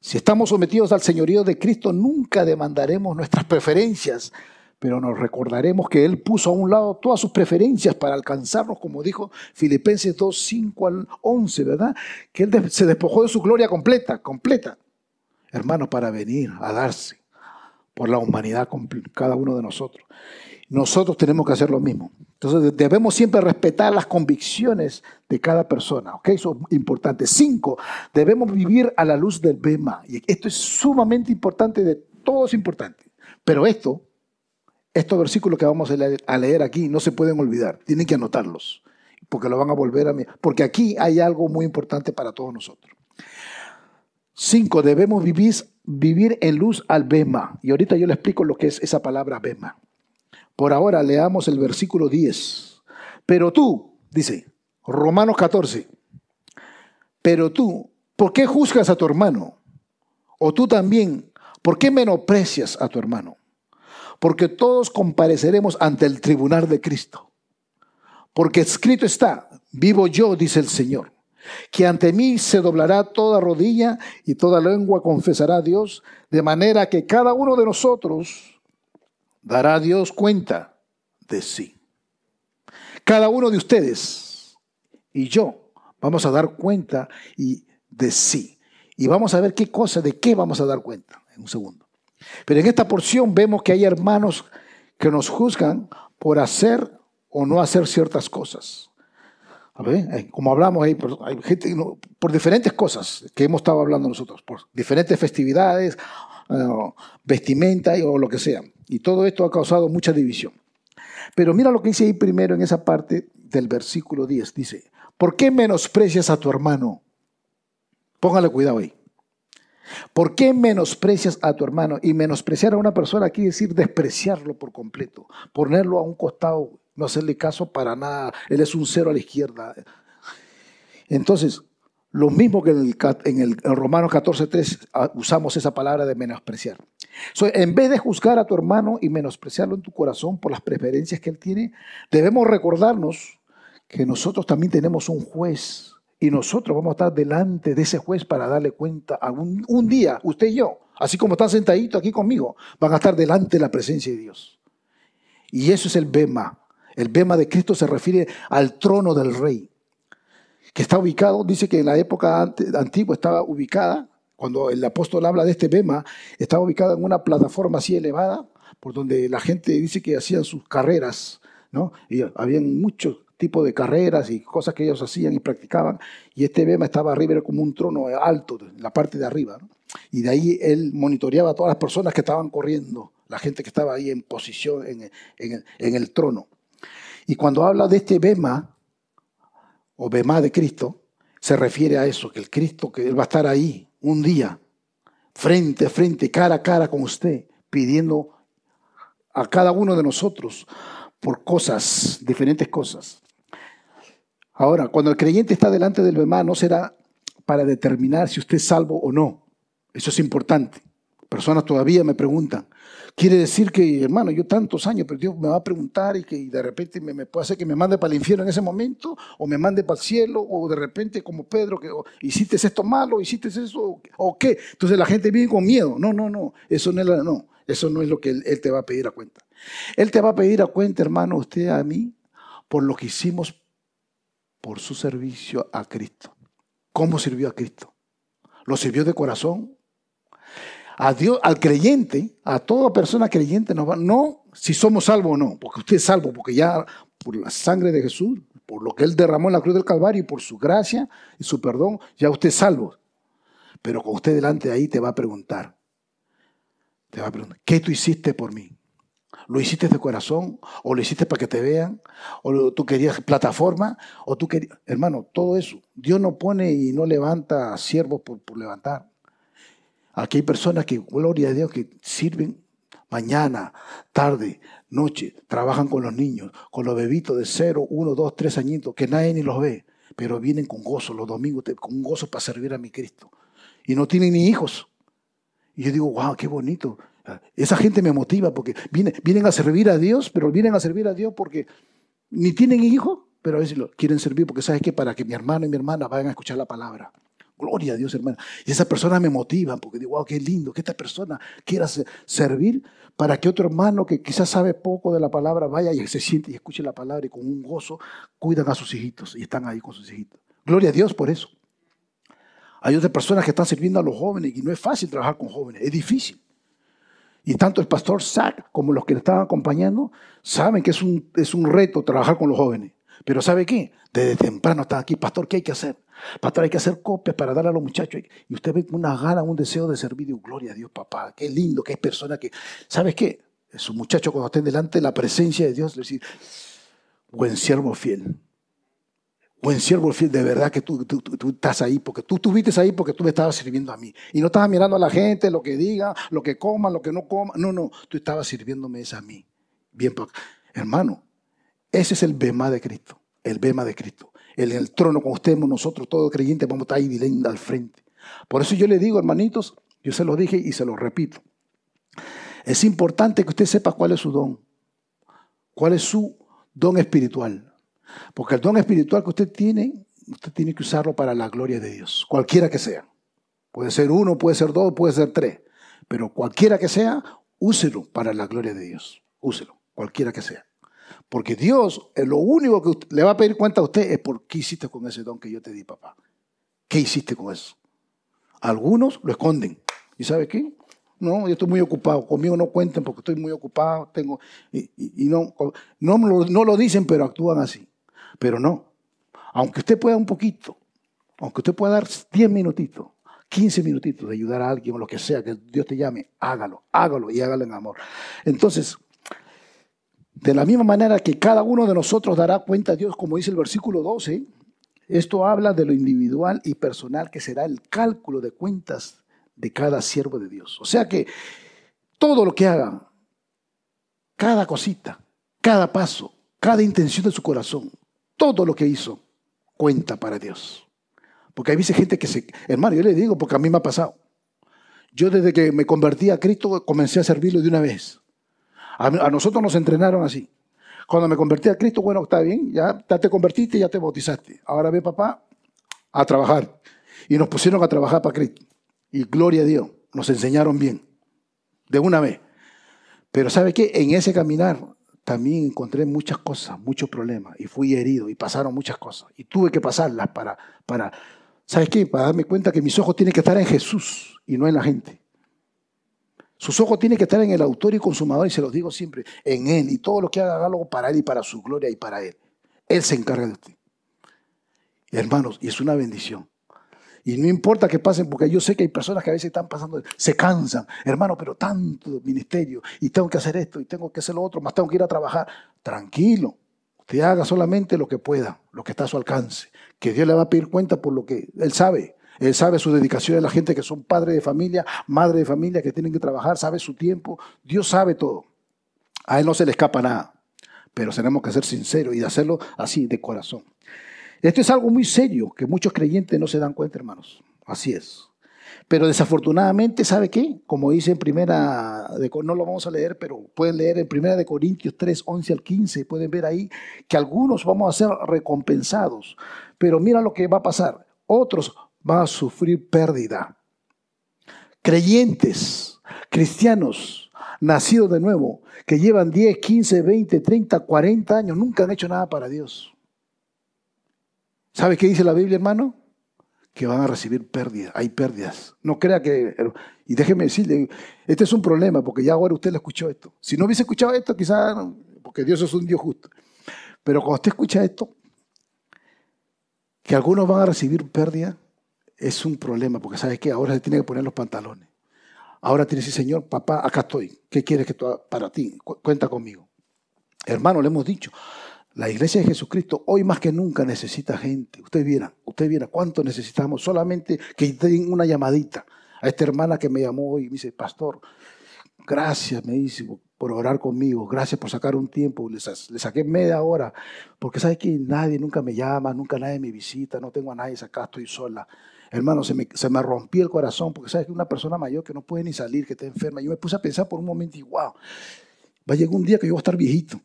Si estamos sometidos al señorío de Cristo, nunca demandaremos nuestras preferencias, pero nos recordaremos que Él puso a un lado todas sus preferencias para alcanzarnos, como dijo Filipenses 2, 5 al 11, ¿verdad? Que Él se despojó de su gloria completa, completa, hermano, para venir a darse por la humanidad, cada uno de nosotros. Nosotros tenemos que hacer lo mismo. Entonces debemos siempre respetar las convicciones de cada persona, ¿ok? Eso es importante. Cinco, debemos vivir a la luz del Bema. Y esto es sumamente importante, de todo es importante. Pero esto, estos versículos que vamos a leer, aquí, no se pueden olvidar, tienen que anotarlos, porque lo van a volver a mí. Porque aquí hay algo muy importante para todos nosotros. Cinco, debemos vivir, vivir en luz al Bema. Y ahorita yo le explico lo que es esa palabra Bema. Por ahora leamos el versículo 10. Pero tú, dice Romanos 14, pero tú, ¿por qué juzgas a tu hermano? O tú también, ¿por qué menosprecias a tu hermano? Porque todos compareceremos ante el tribunal de Cristo. Porque escrito está, vivo yo, dice el Señor, que ante mí se doblará toda rodilla y toda lengua confesará a Dios, de manera que cada uno de nosotros dará Dios cuenta de sí. Cada uno de ustedes y yo vamos a dar cuenta y de sí. Y vamos a ver qué cosa, de qué vamos a dar cuenta en un segundo. Pero en esta porción vemos que hay hermanos que nos juzgan por hacer o no hacer ciertas cosas. Eh, como hablamos, ahí, por diferentes cosas que hemos estado hablando nosotros, por diferentes festividades, ah, vestimenta o lo que sea. Y todo esto ha causado mucha división. Pero mira lo que dice ahí primero en esa parte del versículo 10. Dice, ¿por qué menosprecias a tu hermano? Póngale cuidado ahí. ¿Por qué menosprecias a tu hermano? Y menospreciar a una persona quiere decir despreciarlo por completo, ponerlo a un costado, no hacerle caso para nada. Él es un cero a la izquierda. Entonces, lo mismo que en, el, en el ah, usamos esa palabra de menospreciar. en vez de juzgar a tu hermano y menospreciarlo en tu corazón por las preferencias que él tiene, debemos recordarnos que nosotros también tenemos un juez y nosotros vamos a estar delante de ese juez para darle cuenta. un, un día, usted y yo, así como están sentaditos aquí conmigo, van a estar delante de la presencia de Dios. Y eso es el Bema. El Bema de Cristo se refiere al trono del Rey que está ubicado, dice que en la época antigua estaba ubicada, cuando el apóstol habla de este bema, estaba ubicada en una plataforma así elevada, por donde la gente dice que hacían sus carreras, ¿no? Y habían muchos tipos de carreras y cosas que ellos hacían y practicaban, y este bema estaba arriba, era como un trono alto, en la parte de arriba, Y de ahí él monitoreaba a todas las personas que estaban corriendo, la gente que estaba ahí en posición, en, en el trono. Y cuando habla de este bema, o Bemá de Cristo, se refiere a eso, que el Cristo, que Él va a estar ahí un día, frente a frente, cara a cara con usted, pidiendo a cada uno de nosotros por cosas, diferentes cosas. Ahora, cuando el creyente está delante del Bemá, no será para determinar si usted es salvo o no. Eso es importante. Personas todavía me preguntan. Quiere decir que, hermano, yo tantos años, pero Dios me va a preguntar y que de repente me, puede hacer que me mande para el infierno en ese momento, o me mande para el cielo, o de repente como Pedro, que hiciste esto malo, hiciste eso, o qué. Entonces la gente viene con miedo. No, no, no, eso no es, no, eso no es lo que él, él te va a pedir a cuenta. Él te va a pedir a cuenta, hermano, usted a mí, por lo que hicimos por su servicio a Cristo. ¿Cómo sirvió a Cristo? ¿Lo sirvió de corazón a Dios, al creyente, a toda persona creyente, no va, no si somos salvos o no, porque usted es salvo, porque ya por la sangre de Jesús, por lo que Él derramó en la cruz del Calvario y por su gracia y su perdón, ya usted es salvo. Pero con usted delante de ahí te va a preguntar, te va a preguntar, ¿qué tú hiciste por mí? ¿Lo hiciste de corazón? ¿O lo hiciste para que te vean? ¿O tú querías plataforma? ¿O tú querías... Hermano, todo eso. Dios no pone y no levanta siervos por levantar. Aquí hay personas que, gloria a Dios, que sirven mañana, tarde, noche, trabajan con los niños, con los bebitos de cero, uno, dos, tres añitos, que nadie ni los ve, pero vienen con gozo los domingos, con gozo para servir a mi Cristo. Y no tienen ni hijos. Y yo digo, wow, qué bonito. Esa gente me motiva porque vienen, a servir a Dios, pero vienen a servir a Dios porque ni tienen hijos, pero a veces lo quieren servir porque sabes que para que mi hermano y mi hermana vayan a escuchar la palabra. Gloria a Dios, hermano. Y esas personas me motivan porque digo, wow, qué lindo que esta persona quiera servir para que otro hermano que quizás sabe poco de la palabra vaya y se siente y escuche la palabra y con un gozo cuidan a sus hijitos y están ahí con sus hijitos. Gloria a Dios por eso. Hay otras personas que están sirviendo a los jóvenes y no es fácil trabajar con jóvenes, es difícil. Y tanto el pastor Zach como los que le estaban acompañando saben que es un, es un reto trabajar con los jóvenes. Pero ¿sabe qué? Desde temprano están aquí, pastor, ¿qué hay que hacer? para hay que hacer copias para dar a los muchachos. Y usted ve una gana, un deseo de servir. y gloria a Dios, papá. Qué lindo, qué persona que. ¿Sabes qué? un muchacho cuando estén delante de la presencia de Dios, le dice, buen siervo fiel. Buen siervo fiel, de verdad que tú, estás ahí, porque tú estuviste ahí porque tú me estabas sirviendo a mí. Y no estabas mirando a la gente, lo que diga, lo que coma, lo que no coma, No, no, tú estabas sirviéndome a mí. Bien, hermano, ese es el bema de Cristo, el bema de Cristo en el trono con usted, nosotros todos creyentes vamos a estar ahí viviendo al frente. Por eso yo le digo, hermanitos, yo se lo dije y se lo repito. Es importante que usted sepa cuál es su don, cuál es su don espiritual. Porque el don espiritual que usted tiene, usted tiene que usarlo para la gloria de Dios, cualquiera que sea. Puede ser uno, puede ser dos, puede ser tres. Pero cualquiera que sea, úselo para la gloria de Dios. Úselo, cualquiera que sea. Porque Dios lo único que le va a pedir cuenta a usted es por qué hiciste con ese don que yo te di, papá. ¿Qué hiciste con eso? Algunos lo esconden. ¿Y sabe qué? No, yo estoy muy ocupado. Conmigo no cuenten porque estoy muy ocupado. Tengo, y, no, no, lo, no lo dicen, pero actúan así. Pero no. Aunque usted pueda un poquito, aunque usted pueda dar 10 minutitos, 15 minutitos de ayudar a alguien o lo que sea, que Dios te llame, hágalo, hágalo y hágalo en amor. Entonces, de la misma manera que cada uno de nosotros dará cuenta a Dios, como dice el versículo 12, esto habla de lo individual y personal que será el cálculo de cuentas de cada siervo de Dios. O sea que todo lo que haga, cada cosita, cada paso, cada intención de su corazón, todo lo que hizo, cuenta para Dios. Porque hay veces gente que se... Hermano, yo le digo porque a mí me ha pasado. Yo desde que me convertí a Cristo comencé a servirlo de una vez. A, nosotros nos entrenaron así. Cuando me convertí a Cristo, bueno, está bien, ya, te convertiste, ya te bautizaste. Ahora ve, papá, a trabajar. Y nos pusieron a trabajar para Cristo. Y gloria a Dios, nos enseñaron bien, de una vez. Pero ¿sabe qué? En ese caminar también encontré muchas cosas, muchos problemas, y fui herido, y pasaron muchas cosas, y tuve que pasarlas para, para ¿sabes qué? Para darme cuenta que mis ojos tienen que estar en Jesús y no en la gente. Sus ojos tienen que estar en el autor y consumador, y se los digo siempre, en Él, y todo lo que haga, algo para Él y para su gloria y para Él. Él se encarga de usted. Hermanos, y es una bendición. Y no importa que pasen, porque yo sé que hay personas que a veces están pasando, se cansan, hermano, pero tanto ministerio, y tengo que hacer esto, y tengo que hacer lo otro, más tengo que ir a trabajar. Tranquilo, usted haga solamente lo que pueda, lo que está a su alcance, que Dios le va a pedir cuenta por lo que Él sabe. Él eh, sabe su dedicación a la gente que son padres de familia, madre de familia, que tienen que trabajar, sabe su tiempo. Dios sabe todo. A Él no se le escapa nada. Pero tenemos que ser sinceros y hacerlo así, de corazón. Esto es algo muy serio que muchos creyentes no se dan cuenta, hermanos. Así es. Pero desafortunadamente, ¿sabe qué? Como dice en primera, de, no lo vamos a leer, pero pueden leer en primera de Corintios 3, 11 al 15, pueden ver ahí que algunos vamos a ser recompensados. Pero mira lo que va a pasar. Otros va a sufrir pérdida. Creyentes, cristianos, nacidos de nuevo, que llevan 10, 15, 20, 30, 40 años, nunca han hecho nada para Dios. ¿Sabe qué dice la Biblia, hermano? Que van a recibir pérdidas, hay pérdidas. No crea que... Y déjeme decirle, este es un problema, porque ya ahora usted lo escuchó esto. Si no hubiese escuchado esto, quizás, porque Dios es un Dios justo. Pero cuando usted escucha esto, que algunos van a recibir pérdida, es un problema, porque sabes que ahora se tiene que poner los pantalones. Ahora tiene que decir, Señor, papá, acá estoy. ¿Qué quieres que tú para ti? Cuenta conmigo. Hermano, le hemos dicho, la iglesia de Jesucristo hoy más que nunca necesita gente. Usted viera, usted viera cuánto necesitamos. Solamente que den una llamadita a esta hermana que me llamó hoy y me dice, pastor, gracias, me dice, por orar conmigo, gracias por sacar un tiempo, le, saqué media hora, porque sabes que nadie nunca me llama, nunca nadie me visita, no tengo a nadie acá, estoy sola. Hermano, se me, rompió el corazón porque sabes que una persona mayor que no puede ni salir, que está enferma. Yo me puse a pensar por un momento y wow, va a llegar un día que yo voy a estar viejito.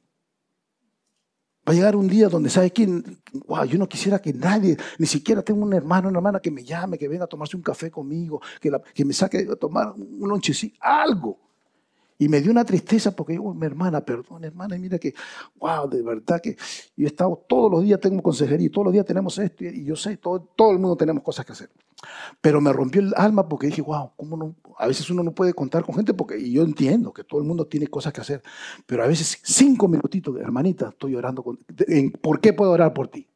Va a llegar un día donde, ¿sabes quién? Wow, yo no quisiera que nadie, ni siquiera tengo un hermano, una hermana que me llame, que venga a tomarse un café conmigo, que, que me saque a tomar un lonchecito, algo. Y me dio una tristeza porque, oh, mi hermana, perdón, hermana, y mira que, wow, de verdad que yo he estado todos los días, tengo consejería, todos los días tenemos esto, y yo sé, todo, el mundo tenemos cosas que hacer. Pero me rompió el alma porque dije, wow, ¿cómo no? a veces uno no puede contar con gente porque, y yo entiendo que todo el mundo tiene cosas que hacer, pero a veces cinco minutitos, hermanita, estoy orando, ¿por qué puedo orar por ti?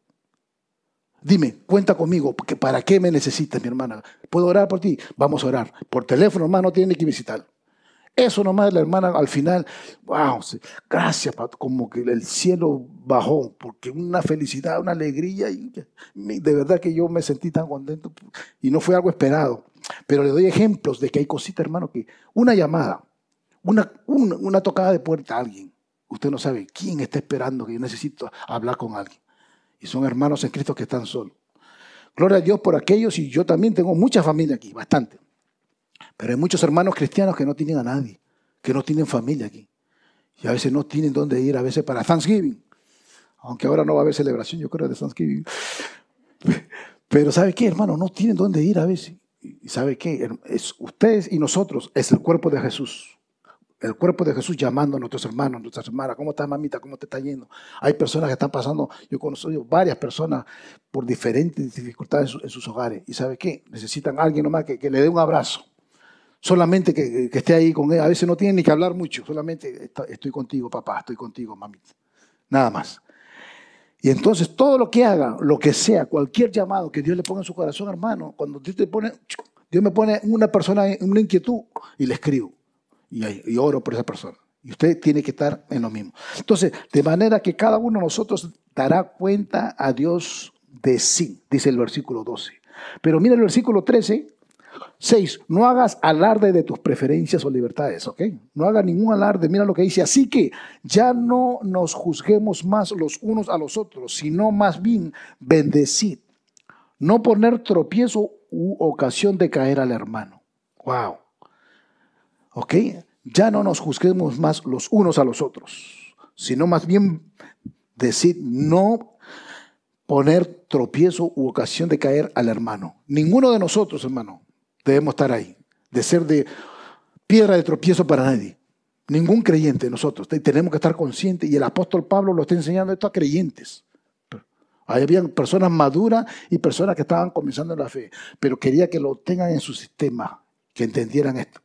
Dime, cuenta conmigo, ¿para qué me necesitas, mi hermana? ¿Puedo orar por ti? Vamos a orar. Por teléfono, hermano, no tiene que visitar. Eso nomás la hermana al final, wow, gracias, como que el cielo bajó, porque una felicidad, una alegría, y de verdad que yo me sentí tan contento y no fue algo esperado. Pero le doy ejemplos de que hay cositas, hermano, que una llamada, una, una, una tocada de puerta a alguien, usted no sabe quién está esperando que yo necesito hablar con alguien. Y son hermanos en Cristo que están solos. Gloria a Dios por aquellos y yo también tengo mucha familia aquí, bastante. Pero hay muchos hermanos cristianos que no tienen a nadie, que no tienen familia aquí. Y a veces no tienen dónde ir, a veces para Thanksgiving. Aunque ahora no va a haber celebración, yo creo, de Thanksgiving. Pero ¿sabe qué, hermano? No tienen dónde ir a veces. ¿Y sabe qué? ustedes y nosotros es el cuerpo de Jesús. El cuerpo de Jesús llamando a nuestros hermanos, a nuestras hermanas. ¿Cómo estás, mamita? ¿Cómo te está yendo? Hay personas que están pasando, yo conozco varias personas por diferentes dificultades en sus hogares. ¿Y sabe qué? Necesitan a alguien nomás que, que le dé un abrazo solamente que, esté ahí con él. A veces no tiene ni que hablar mucho, solamente estoy contigo, papá, estoy contigo, mamita. Nada más. Y entonces todo lo que haga, lo que sea, cualquier llamado que Dios le ponga en su corazón, hermano, cuando Dios te pone, Dios me pone una persona en una inquietud y le escribo y, oro por esa persona. Y usted tiene que estar en lo mismo. Entonces, de manera que cada uno de nosotros dará cuenta a Dios de sí, dice el versículo 12. Pero mira el versículo 13, 6. No hagas alarde de tus preferencias o libertades, ¿ok? No haga ningún alarde. Mira lo que dice. Así que ya no nos juzguemos más los unos a los otros, sino más bien bendecid. No poner tropiezo u ocasión de caer al hermano. ¡Wow! ¿Ok? Ya no nos juzguemos más los unos a los otros, sino más bien decir no poner tropiezo u ocasión de caer al hermano. Ninguno de nosotros, hermano, debemos estar ahí, de ser de piedra de tropiezo para nadie. Ningún creyente nosotros, tenemos que estar conscientes y el apóstol Pablo lo está enseñando esto a creyentes. Ahí habían personas maduras y personas que estaban comenzando la fe, pero quería que lo tengan en su sistema, que entendieran esto.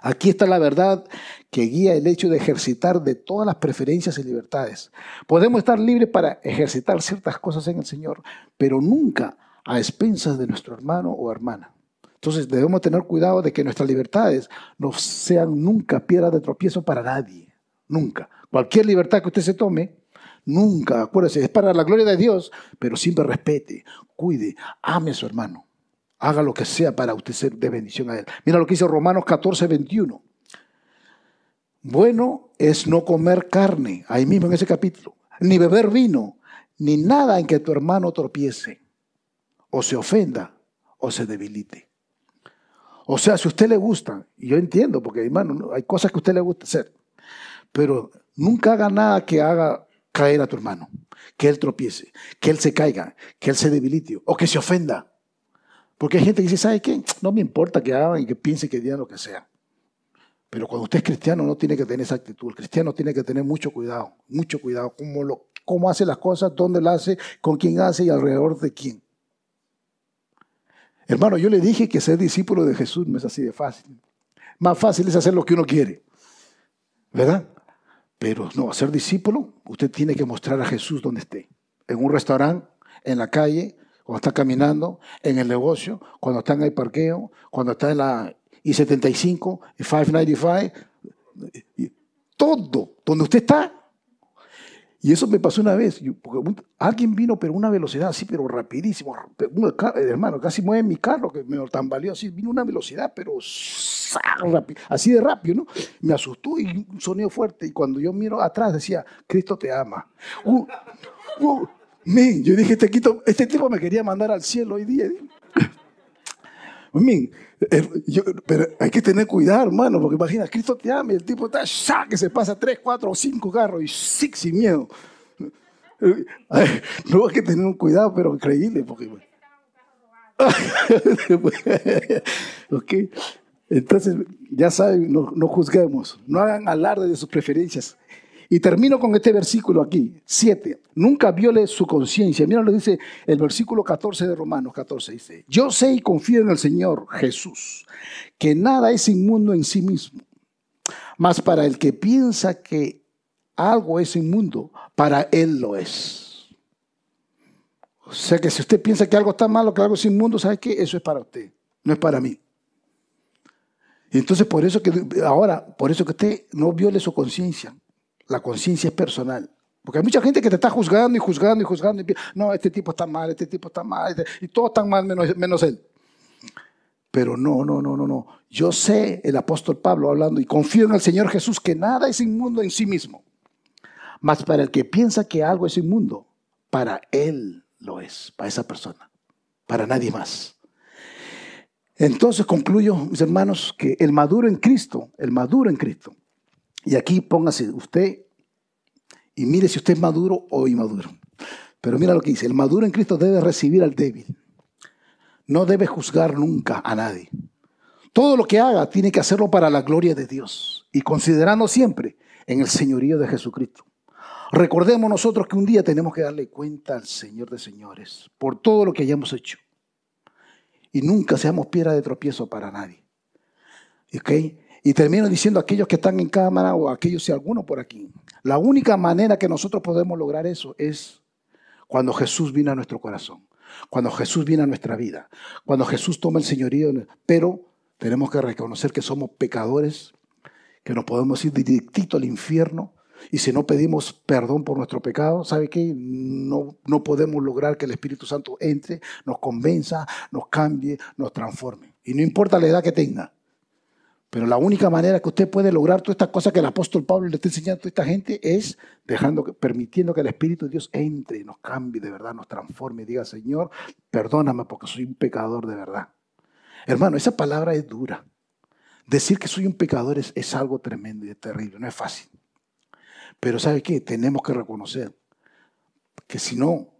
Aquí está la verdad que guía el hecho de ejercitar de todas las preferencias y libertades. Podemos estar libres para ejercitar ciertas cosas en el Señor, pero nunca a expensas de nuestro hermano o hermana. Entonces debemos tener cuidado de que nuestras libertades no sean nunca piedra de tropiezo para nadie. Nunca. Cualquier libertad que usted se tome, nunca, acuérdese, es para la gloria de Dios, pero siempre respete, cuide, ame a su hermano. Haga lo que sea para usted ser de bendición a él. Mira lo que dice Romanos 14, 21. Bueno es no comer carne, ahí mismo en ese capítulo, ni beber vino, ni nada en que tu hermano tropiece, o se ofenda, o se debilite. O sea, si a usted le gusta, y yo entiendo, porque hermano, hay cosas que a usted le gusta hacer, pero nunca haga nada que haga caer a tu hermano, que él tropiece, que él se caiga, que él se debilite o que se ofenda. Porque hay gente que dice, ¿sabe qué? No me importa que hagan y que piense que digan lo que sea. Pero cuando usted es cristiano no tiene que tener esa actitud. El cristiano tiene que tener mucho cuidado, mucho cuidado, cómo, cómo hace las cosas, dónde las hace, con quién hace y alrededor de quién. Hermano, yo le dije que ser discípulo de Jesús no es así de fácil. Más fácil es hacer lo que uno quiere, ¿verdad? Pero no, ser discípulo, usted tiene que mostrar a Jesús donde esté. En un restaurante, en la calle, cuando está caminando, en el negocio, cuando está en el parqueo, cuando está en la I-75, I-595, todo, donde usted está, y eso me pasó una vez. alguien vino, pero una velocidad así, pero rapidísimo. Eh, hermano, casi mueve mi carro, que me tambaleó así. Vino una velocidad, pero así de rápido, ¿no? Me asustó y un sonido fuerte. Y cuando yo miro atrás decía, Cristo te ama. Uh, uh, yo dije, este, este tipo me quería mandar al cielo hoy día. Eh, pero hay que tener cuidado, hermano, porque imagina, Cristo te ama y el tipo está, ya que se pasa tres, cuatro o cinco carros y ¡sic! sin miedo. Eh, no hay que tener un cuidado, pero increíble, porque... entonces ya saben, no, no juzguemos, no hagan alarde de sus preferencias. Y termino con este versículo aquí, 7. Nunca viole su conciencia. Mira lo dice el versículo 14 de Romanos 14. Dice, yo sé y confío en el Señor Jesús, que nada es inmundo en sí mismo. Mas para el que piensa que algo es inmundo, para él lo es. O sea que si usted piensa que algo está malo, que algo es inmundo, ¿sabe qué? Eso es para usted, no es para mí. Entonces, por eso que ahora, por eso que usted no viole su conciencia. La conciencia es personal. Porque hay mucha gente que te está juzgando y juzgando y juzgando. no, este tipo está mal, este tipo está mal, este, y todo están mal menos, menos él. Pero no, no, no, no, no. Yo sé, el apóstol Pablo hablando, y confío en el Señor Jesús, que nada es inmundo en sí mismo. Mas para el que piensa que algo es inmundo, para él lo es, para esa persona, para nadie más. Entonces concluyo, mis hermanos, que el maduro en Cristo, el maduro en Cristo, y aquí póngase usted y mire si usted es maduro o inmaduro. Pero mira lo que dice, el maduro en Cristo debe recibir al débil. No debe juzgar nunca a nadie. Todo lo que haga tiene que hacerlo para la gloria de Dios y considerando siempre en el señorío de Jesucristo. Recordemos nosotros que un día tenemos que darle cuenta al Señor de señores por todo lo que hayamos hecho. Y nunca seamos piedra de tropiezo para nadie. ¿Ok? Y termino diciendo a aquellos que están en cámara o aquellos si alguno por aquí. La única manera que nosotros podemos lograr eso es cuando Jesús viene a nuestro corazón, cuando Jesús viene a nuestra vida, cuando Jesús toma el señorío. Pero tenemos que reconocer que somos pecadores, que nos podemos ir directito al infierno. Y si no pedimos perdón por nuestro pecado, ¿sabe qué? No, no podemos lograr que el Espíritu Santo entre, nos convenza, nos cambie, nos transforme. Y no importa la edad que tenga. Pero la única manera que usted puede lograr todas estas cosas que el apóstol Pablo le está enseñando a toda esta gente es dejando, permitiendo que el Espíritu de Dios entre y nos cambie de verdad, nos transforme y diga, Señor, perdóname porque soy un pecador de verdad. Hermano, esa palabra es dura. Decir que soy un pecador es, es algo tremendo y terrible, no es fácil. Pero ¿sabe qué? Tenemos que reconocer que si no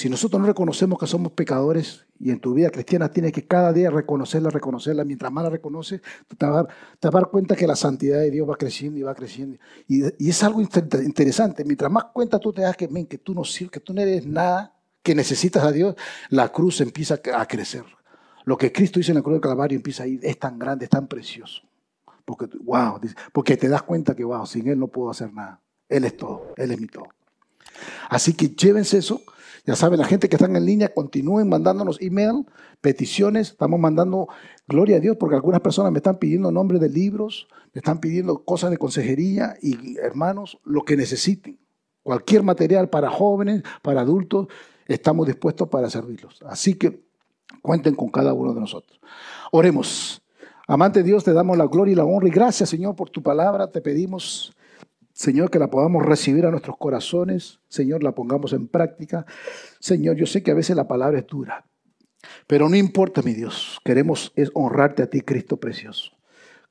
si nosotros no reconocemos que somos pecadores, y en tu vida cristiana tienes que cada día reconocerla, reconocerla, mientras más la reconoces, te vas, a dar cuenta que la santidad de Dios va creciendo y va creciendo. Y, es algo interesante, mientras más cuenta tú te das que, que tú no sirves, que tú no eres nada, que necesitas a Dios, la cruz empieza a crecer. Lo que Cristo hizo en la cruz del Calvario empieza a ir es tan grande, es tan precioso. Porque, wow, porque te das cuenta que, wow, sin Él no puedo hacer nada. Él es todo, Él es mi todo. Así que llévense eso ya saben, la gente que está en línea, continúen mandándonos email, peticiones. Estamos mandando, gloria a Dios, porque algunas personas me están pidiendo nombres de libros, me están pidiendo cosas de consejería y, hermanos, lo que necesiten. Cualquier material para jóvenes, para adultos, estamos dispuestos para servirlos. Así que cuenten con cada uno de nosotros. Oremos. Amante Dios, te damos la gloria y la honra y gracias, Señor, por tu palabra. Te pedimos Señor, que la podamos recibir a nuestros corazones. Señor, la pongamos en práctica. Señor, yo sé que a veces la palabra es dura, pero no importa, mi Dios. Queremos honrarte a ti, Cristo precioso.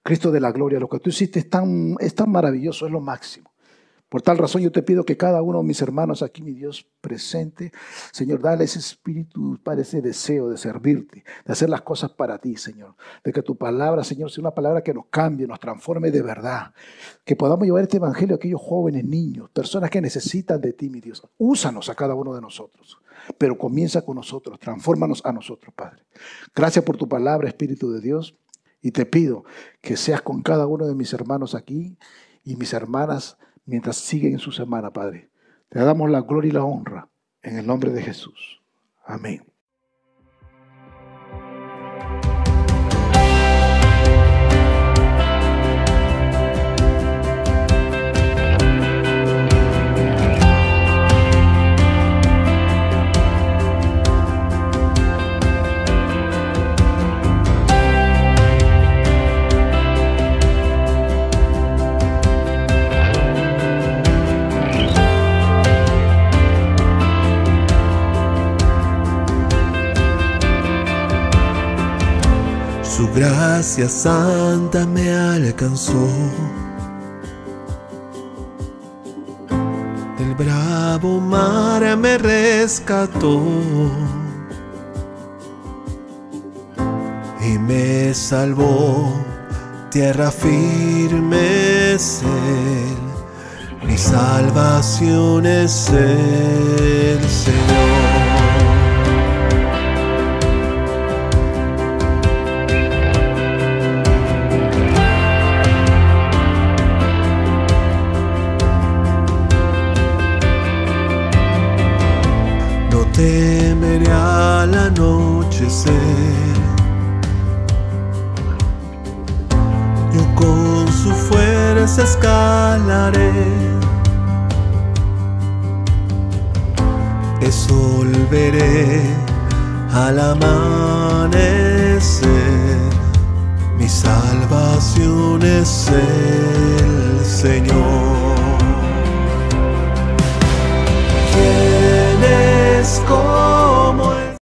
Cristo de la gloria, lo que tú hiciste tan, es tan maravilloso, es lo máximo. Por tal razón yo te pido que cada uno de mis hermanos aquí, mi Dios presente, Señor, dale ese espíritu, Padre, ese deseo de servirte, de hacer las cosas para ti, Señor. De que tu palabra, Señor, sea una palabra que nos cambie, nos transforme de verdad. Que podamos llevar este evangelio a aquellos jóvenes, niños, personas que necesitan de ti, mi Dios. Úsanos a cada uno de nosotros, pero comienza con nosotros, transfórmanos a nosotros, Padre. Gracias por tu palabra, Espíritu de Dios. Y te pido que seas con cada uno de mis hermanos aquí y mis hermanas mientras siguen su semana, Padre. Te damos la gloria y la honra en el nombre de Jesús. Amén. gracia santa me alcanzó. El bravo mar me rescató. Y me salvó, tierra firme es Mi salvación es el Señor. temeré al anochecer. Yo con su fuerza escalaré. a al amanecer. Mi salvación es el Señor.